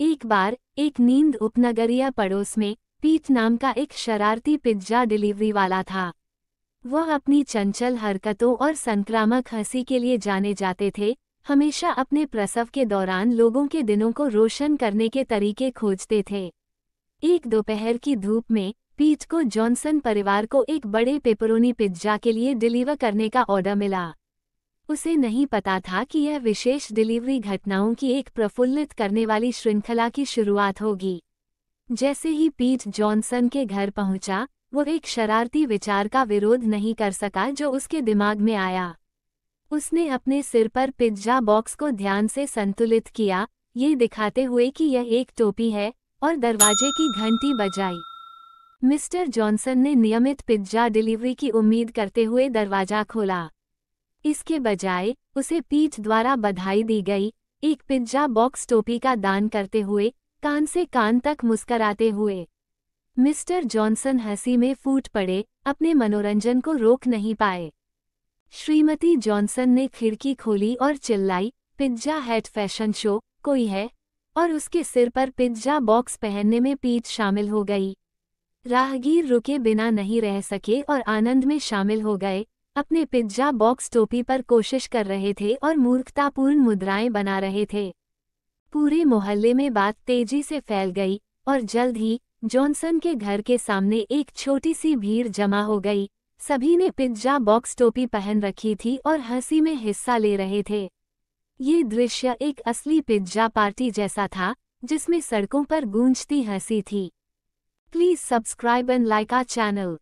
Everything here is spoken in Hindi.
एक बार एक नींद उपनगरीय पड़ोस में पीत नाम का एक शरारती पिज्जा डिलीवरी वाला था वह अपनी चंचल हरकतों और संक्रामक हंसी के लिए जाने जाते थे हमेशा अपने प्रसव के दौरान लोगों के दिनों को रोशन करने के तरीके खोजते थे एक दोपहर की धूप में पीठ को जॉनसन परिवार को एक बड़े पेपरोनी पिज्जा के लिए डिलीवर करने का ऑर्डर मिला उसे नहीं पता था कि यह विशेष डिलीवरी घटनाओं की एक प्रफुल्लित करने वाली श्रृंखला की शुरुआत होगी जैसे ही पीट जॉनसन के घर पहुंचा वो एक शरारती विचार का विरोध नहीं कर सका जो उसके दिमाग में आया उसने अपने सिर पर पिज्जा बॉक्स को ध्यान से संतुलित किया ये दिखाते हुए कि यह एक टोपी है और दरवाजे की घंटी बजाई मिस्टर जॉनसन ने नियमित पिज्जा डिलीवरी की उम्मीद करते हुए दरवाजा खोला इसके बजाय उसे पीठ द्वारा बधाई दी गई एक पिज्जा बॉक्स टोपी का दान करते हुए कान से कान तक मुस्कराते हुए मिस्टर जॉनसन हंसी में फूट पड़े अपने मनोरंजन को रोक नहीं पाए श्रीमती जॉनसन ने खिड़की खोली और चिल्लाई पिज्जा हैट फैशन शो कोई है और उसके सिर पर पिज्जा बॉक्स पहनने में पीठ शामिल हो गई राहगीर रुके बिना नहीं रह सके और आनंद में शामिल हो गए अपने पिज्जा बॉक्स टोपी पर कोशिश कर रहे थे और मूर्खतापूर्ण मुद्राएं बना रहे थे पूरे मोहल्ले में बात तेजी से फैल गई और जल्द ही जॉनसन के घर के सामने एक छोटी सी भीड़ जमा हो गई सभी ने पिज्जा बॉक्स टोपी पहन रखी थी और हंसी में हिस्सा ले रहे थे ये दृश्य एक असली पिज्जा पार्टी जैसा था जिसमें सड़कों पर गूंजती हंसी थी please subscribe and like our channel